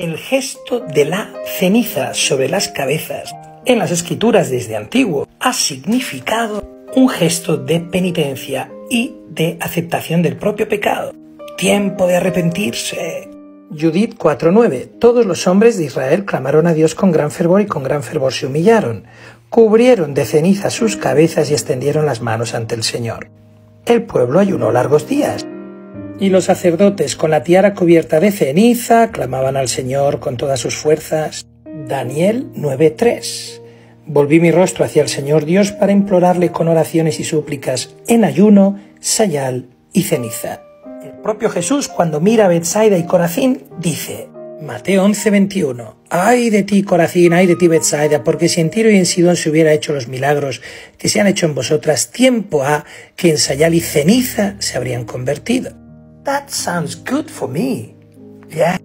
el gesto de la ceniza sobre las cabezas en las escrituras desde antiguo ha significado un gesto de penitencia y de aceptación del propio pecado. Tiempo de arrepentirse. Judith 4:9 Todos los hombres de Israel clamaron a Dios con gran fervor y con gran fervor se humillaron, cubrieron de ceniza sus cabezas y extendieron las manos ante el Señor. El pueblo ayunó largos días y los sacerdotes, con la tiara cubierta de ceniza, clamaban al Señor con todas sus fuerzas. Daniel 9:3. Volví mi rostro hacia el Señor Dios para implorarle con oraciones y súplicas en ayuno, sayal y ceniza. El propio Jesús, cuando mira a Betsaida y Corazín, dice, Mateo 11:21. Ay de ti, Corazín, ay de ti, Betsaida, porque si en Tiro y en Sidón se hubiera hecho los milagros que se han hecho en vosotras, tiempo ha que en sayal y ceniza se habrían convertido. That sounds good for me. Yeah.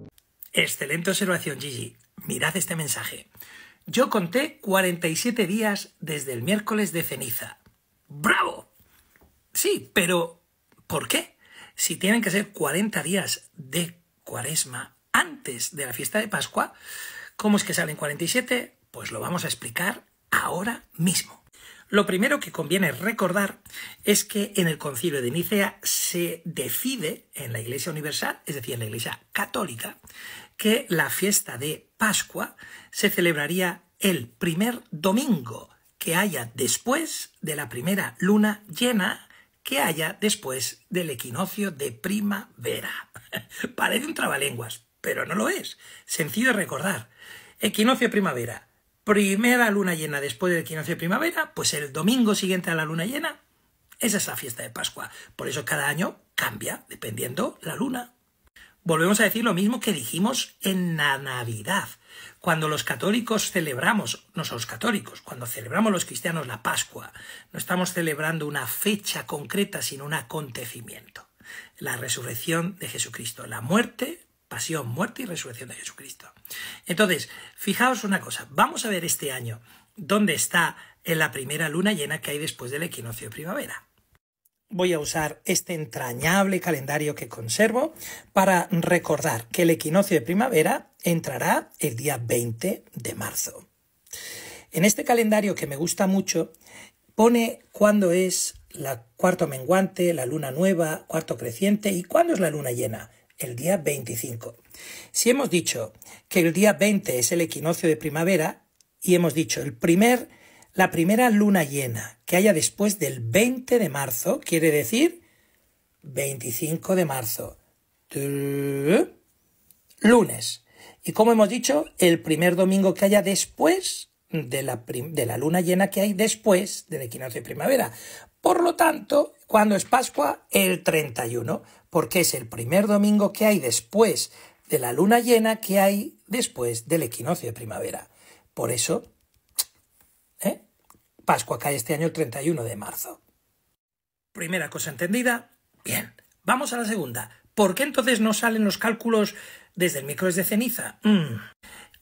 Excelente observación, Gigi. Mirad este mensaje. Yo conté 47 días desde el miércoles de ceniza. ¡Bravo! Sí, pero ¿por qué? Si tienen que ser 40 días de cuaresma antes de la fiesta de Pascua, ¿cómo es que salen 47? Pues lo vamos a explicar ahora mismo. Lo primero que conviene recordar es que en el concilio de Nicea se decide en la Iglesia Universal, es decir, en la Iglesia Católica, que la fiesta de Pascua se celebraría el primer domingo que haya después de la primera luna llena que haya después del equinoccio de primavera. Parece un trabalenguas, pero no lo es. Sencillo recordar. Equinoccio primavera, primera luna llena después del equinoccio de primavera, pues el domingo siguiente a la luna llena, esa es la fiesta de Pascua. Por eso cada año cambia dependiendo la luna. Volvemos a decir lo mismo que dijimos en la Navidad. Cuando los católicos celebramos, no somos católicos, cuando celebramos los cristianos la Pascua, no estamos celebrando una fecha concreta, sino un acontecimiento. La resurrección de Jesucristo, la muerte, pasión, muerte y resurrección de Jesucristo. Entonces, fijaos una cosa, vamos a ver este año dónde está en la primera luna llena que hay después del equinoccio de primavera. Voy a usar este entrañable calendario que conservo para recordar que el equinoccio de primavera entrará el día 20 de marzo. En este calendario que me gusta mucho pone cuándo es la cuarto menguante, la luna nueva, cuarto creciente y cuándo es la luna llena el día 25. Si hemos dicho que el día 20 es el equinoccio de primavera y hemos dicho el primer, la primera luna llena que haya después del 20 de marzo, quiere decir 25 de marzo. Lunes. Y como hemos dicho, el primer domingo que haya después de la, de la luna llena que hay después del equinoccio de primavera. Por lo tanto, cuando es Pascua? El 31, porque es el primer domingo que hay después de la luna llena que hay después del equinoccio de primavera. Por eso, ¿eh? Pascua cae este año el 31 de marzo. Primera cosa entendida. Bien, vamos a la segunda. ¿Por qué entonces no salen los cálculos desde el miércoles de ceniza? Mm.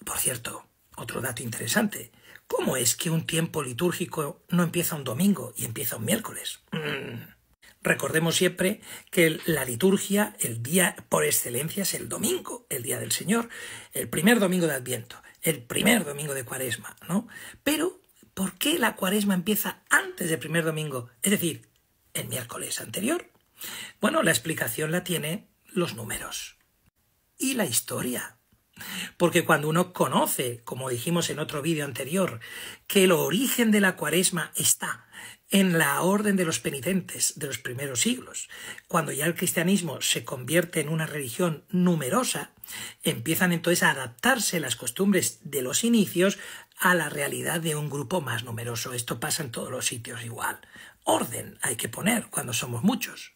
Por cierto, otro dato interesante. ¿Cómo es que un tiempo litúrgico no empieza un domingo y empieza un miércoles? Mm. Recordemos siempre que la liturgia, el día por excelencia, es el domingo, el día del Señor, el primer domingo de Adviento, el primer domingo de Cuaresma, ¿no? Pero, ¿por qué la Cuaresma empieza antes del primer domingo? Es decir, el miércoles anterior. Bueno, la explicación la tiene los números y la historia. Porque cuando uno conoce, como dijimos en otro vídeo anterior, que el origen de la cuaresma está en la orden de los penitentes de los primeros siglos, cuando ya el cristianismo se convierte en una religión numerosa, empiezan entonces a adaptarse las costumbres de los inicios a la realidad de un grupo más numeroso. Esto pasa en todos los sitios igual. Orden hay que poner cuando somos muchos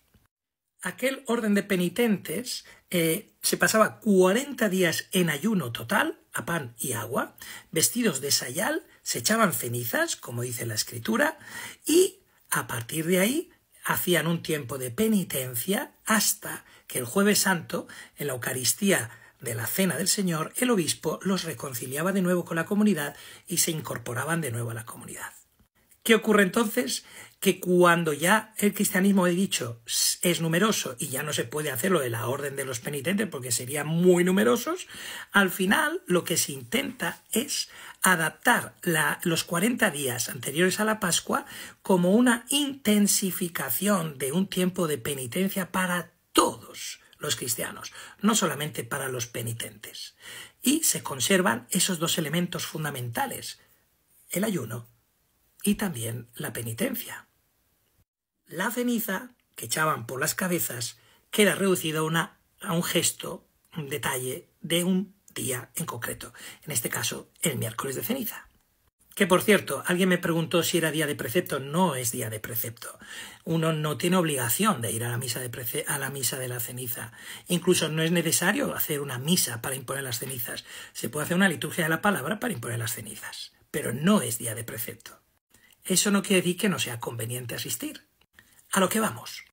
aquel orden de penitentes eh, se pasaba 40 días en ayuno total, a pan y agua, vestidos de sayal, se echaban cenizas, como dice la escritura, y a partir de ahí hacían un tiempo de penitencia hasta que el jueves santo, en la Eucaristía de la Cena del Señor, el obispo los reconciliaba de nuevo con la comunidad y se incorporaban de nuevo a la comunidad. ¿Qué ocurre entonces? Que cuando ya el cristianismo, he dicho, es numeroso y ya no se puede hacer lo de la orden de los penitentes porque serían muy numerosos, al final lo que se intenta es adaptar los 40 días anteriores a la Pascua como una intensificación de un tiempo de penitencia para todos los cristianos, no solamente para los penitentes. Y se conservan esos dos elementos fundamentales, el ayuno y también la penitencia. La ceniza que echaban por las cabezas queda reducida a, a un gesto, un detalle de un día en concreto, en este caso el miércoles de ceniza. Que por cierto, alguien me preguntó si era día de precepto. No es día de precepto. Uno no tiene obligación de ir a la misa de, prece a la, misa de la ceniza. Incluso no es necesario hacer una misa para imponer las cenizas. Se puede hacer una liturgia de la palabra para imponer las cenizas. Pero no es día de precepto eso no quiere decir que no sea conveniente asistir. A lo que vamos.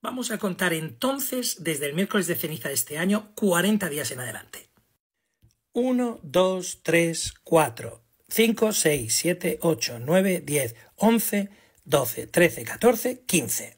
Vamos a contar entonces desde el miércoles de ceniza de este año 40 días en adelante. 1, 2, 3, 4, 5, 6, 7, 8, 9, 10, 11, 12, 13, 14, 15.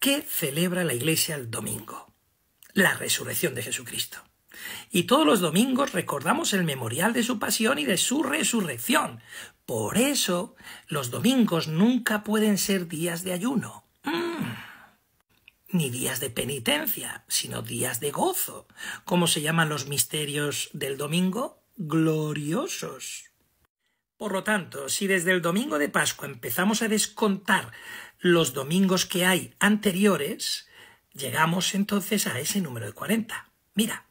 ¿Qué celebra la Iglesia el domingo? La resurrección de Jesucristo. Y todos los domingos recordamos el memorial de su pasión y de su resurrección. Por eso los domingos nunca pueden ser días de ayuno. Mm. Ni días de penitencia, sino días de gozo. ¿Cómo se llaman los misterios del domingo? Gloriosos. Por lo tanto, si desde el domingo de Pascua empezamos a descontar los domingos que hay anteriores, llegamos entonces a ese número de 40. Mira,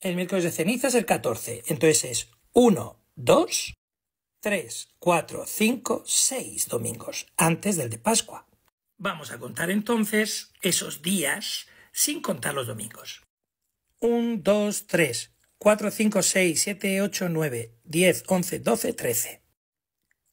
el miércoles de ceniza es el 14, entonces es 1, 2, 3, 4, 5, 6 domingos antes del de Pascua. Vamos a contar entonces esos días sin contar los domingos. 1, 2, 3, 4, 5, 6, 7, 8, 9, 10, 11, 12, 13.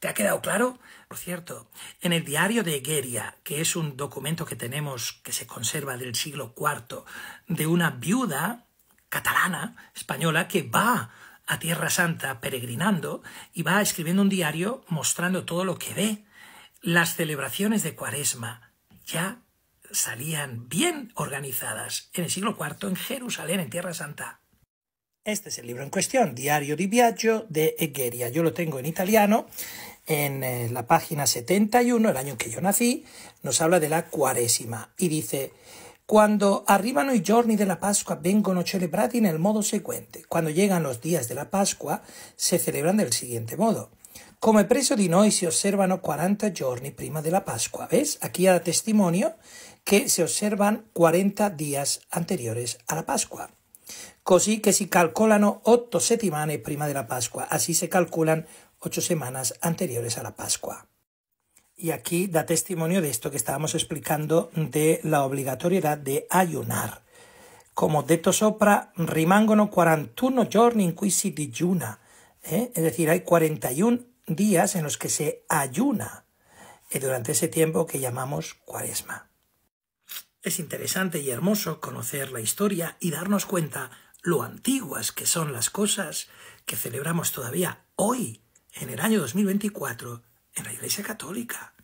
¿Te ha quedado claro? Por cierto, en el diario de Egeria, que es un documento que tenemos que se conserva del siglo IV, de una viuda catalana, española, que va a Tierra Santa peregrinando y va escribiendo un diario mostrando todo lo que ve. Las celebraciones de Cuaresma ya salían bien organizadas en el siglo IV en Jerusalén, en Tierra Santa. Este es el libro en cuestión, Diario di Viaggio de Egeria. Yo lo tengo en italiano, en eh, la página 71, el año en que yo nací, nos habla de la cuaresima y dice... Cuando arriban i giorni della Pasqua vengono celebrati nel modo seguente. Cuando llegan los días de la Pascua se celebran del siguiente modo. Come preso di noi si osservano 40 giorni prima la Pascua. ¿Ves? Aquí da testimonio que se observan 40 días anteriores a la Pascua così que si calculan ocho settimane prima de la Pascua. Así se calculan ocho semanas anteriores a la Pascua. Y aquí da testimonio de esto que estábamos explicando de la obligatoriedad de ayunar. Como detto sopra, rimangono 41 giorni in cui si digiuna. ¿eh? Es decir, hay 41 días en los que se ayuna durante ese tiempo que llamamos cuaresma. Es interesante y hermoso conocer la historia y darnos cuenta lo antiguas que son las cosas que celebramos todavía hoy, en el año 2024, en la Iglesia Católica.